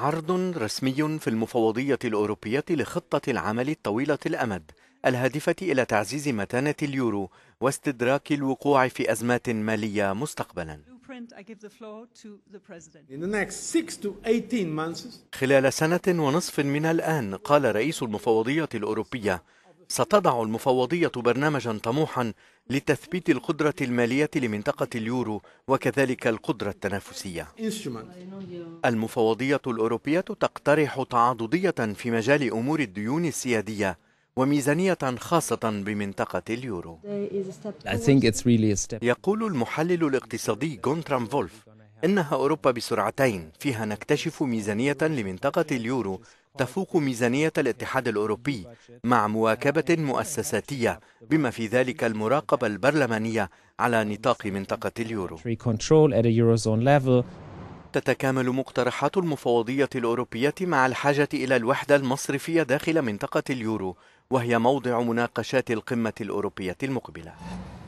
عرض رسمي في المفوضية الأوروبية لخطة العمل الطويلة الأمد الهادفة إلى تعزيز متانة اليورو واستدراك الوقوع في أزمات مالية مستقبلا. خلال سنة ونصف من الآن قال رئيس المفوضية الأوروبية ستضع المفوضية برنامجا طموحا لتثبيت القدرة المالية لمنطقة اليورو وكذلك القدرة التنافسية. المفوضية الأوروبية تقترح تعاضدية في مجال أمور الديون السيادية وميزانية خاصة بمنطقة اليورو. يقول المحلل الاقتصادي جونترام فولف إنها أوروبا بسرعتين فيها نكتشف ميزانية لمنطقة اليورو تفوق ميزانية الاتحاد الأوروبي مع مواكبة مؤسساتية بما في ذلك المراقبة البرلمانية على نطاق منطقة اليورو تتكامل مقترحات المفوضية الأوروبية مع الحاجة إلى الوحدة المصرفية داخل منطقة اليورو وهي موضع مناقشات القمة الأوروبية المقبلة